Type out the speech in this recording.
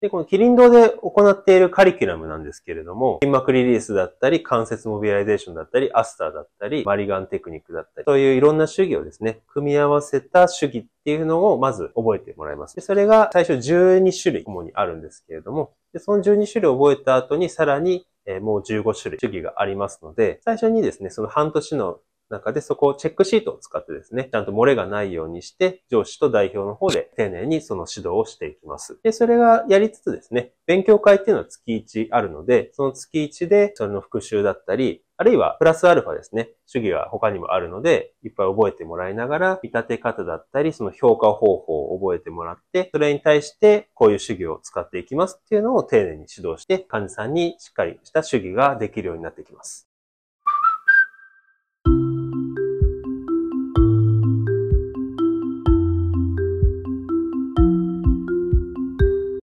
で、このキリン堂で行っているカリキュラムなんですけれども、筋膜リリースだったり、関節モビライゼーションだったり、アスターだったり、マリガンテクニックだったり、そういういろんな主義をですね、組み合わせた主義っていうのをまず覚えてもらいます。でそれが最初12種類主にあるんですけれども、でその12種類を覚えた後にさらにえもう15種類主義がありますので、最初にですね、その半年の中で、そこをチェックシートを使ってですね、ちゃんと漏れがないようにして、上司と代表の方で丁寧にその指導をしていきます。で、それがやりつつですね、勉強会っていうのは月1あるので、その月1でそれの復習だったり、あるいはプラスアルファですね、主義は他にもあるので、いっぱい覚えてもらいながら、見立て方だったり、その評価方法を覚えてもらって、それに対してこういう主義を使っていきますっていうのを丁寧に指導して、患者さんにしっかりした主義ができるようになってきます。